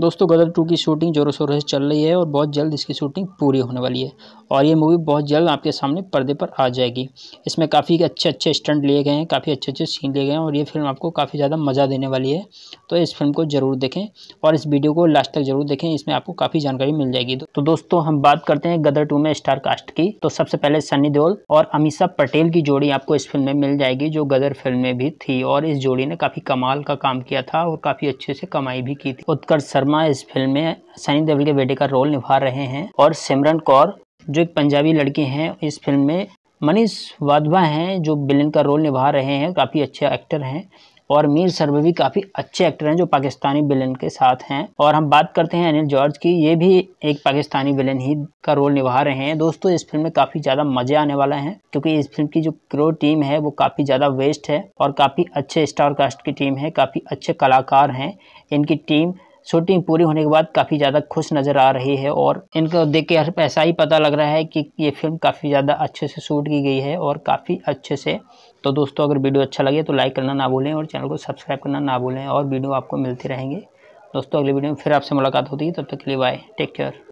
दोस्तों गदर टू की शूटिंग जोरों शोरों से चल रही है और बहुत जल्द इसकी शूटिंग पूरी होने वाली है और ये मूवी बहुत जल्द आपके सामने पर्दे पर आ जाएगी इसमें काफ़ी अच्छे अच्छे स्टंट लिए गए हैं काफ़ी अच्छे अच्छे सीन लिए गए हैं और ये फिल्म आपको काफ़ी ज़्यादा मज़ा देने वाली है तो इस फिल्म को ज़रूर देखें और इस वीडियो को लास्ट तक ज़रूर देखें इसमें आपको काफ़ी जानकारी मिल जाएगी तो दोस्तों हम बात करते हैं गदर टू में स्टार कास्ट की तो सबसे पहले सनी देओल और अमीषा पटेल की जोड़ी आपको इस फिल्म में मिल जाएगी जो गदर फिल्म में भी थी और इस जोड़ी ने काफ़ी कमाल का काम किया था और काफ़ी अच्छे से कमाई भी की थी उत्कर्ष शर्मा इस फिल्म में सनी देवल के बेटे का रोल निभा रहे हैं और सिमरन कौर जो एक पंजाबी लड़की हैं इस फिल्म में मनीष वाधवा हैं जो बिलन का रोल निभा रहे हैं काफ़ी अच्छे एक्टर हैं और मीर सरवर भी काफ़ी अच्छे एक्टर हैं जो पाकिस्तानी विलन के साथ हैं और हम बात करते हैं अनिल जॉर्ज की ये भी एक पाकिस्तानी विलन ही का रोल निभा रहे हैं दोस्तों इस फिल्म में काफ़ी ज़्यादा मजे आने वाला है क्योंकि इस फिल्म की जो क्रो टीम है वो काफ़ी ज़्यादा वेस्ट है और काफ़ी अच्छे स्टार कास्ट की टीम है काफ़ी अच्छे कलाकार हैं इनकी टीम शूटिंग पूरी होने के बाद काफ़ी ज़्यादा खुश नज़र आ रही है और इनको देख के ऐसा ही पता लग रहा है कि ये फिल्म काफ़ी ज़्यादा अच्छे से शूट की गई है और काफ़ी अच्छे से तो दोस्तों अगर वीडियो अच्छा लगे तो लाइक करना ना भूलें और चैनल को सब्सक्राइब करना ना भूलें और वीडियो आपको मिलती रहेंगे दोस्तों अगले वीडियो में फिर आपसे मुलाकात होती है तब तक के लिए बाय टेक केयर